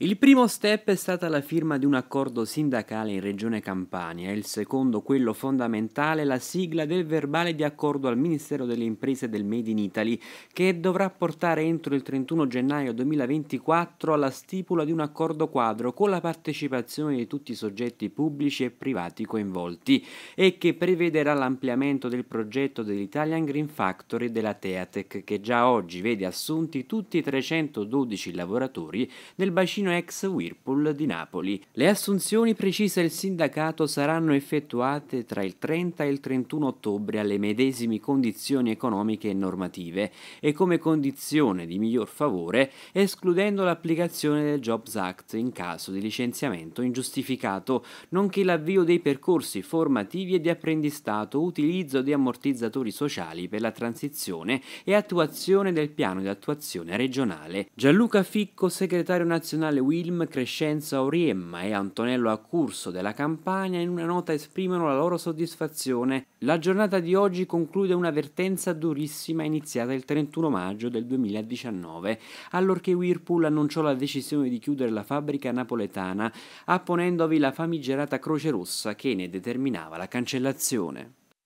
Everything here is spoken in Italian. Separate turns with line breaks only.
Il primo step è stata la firma di un accordo sindacale in Regione Campania, il secondo, quello fondamentale, la sigla del verbale di accordo al Ministero delle Imprese del Made in Italy, che dovrà portare entro il 31 gennaio 2024 alla stipula di un accordo quadro con la partecipazione di tutti i soggetti pubblici e privati coinvolti e che prevederà l'ampliamento del progetto dell'Italian Green Factory della Teatec, che già oggi vede assunti tutti i 312 lavoratori del bacino Ticino ex Whirlpool di Napoli. Le assunzioni, precise il sindacato, saranno effettuate tra il 30 e il 31 ottobre alle medesime condizioni economiche e normative e come condizione di miglior favore, escludendo l'applicazione del Jobs Act in caso di licenziamento ingiustificato, nonché l'avvio dei percorsi formativi e di apprendistato, utilizzo di ammortizzatori sociali per la transizione e attuazione del piano di attuazione regionale. Gianluca Ficco, segretario nazionale generale Wilm Crescenzo Auriemma e Antonello Accurso della Campania in una nota esprimono la loro soddisfazione. La giornata di oggi conclude una vertenza durissima iniziata il 31 maggio del 2019, allorché Whirlpool annunciò la decisione di chiudere la fabbrica napoletana, apponendovi la famigerata Croce Rossa che ne determinava la cancellazione.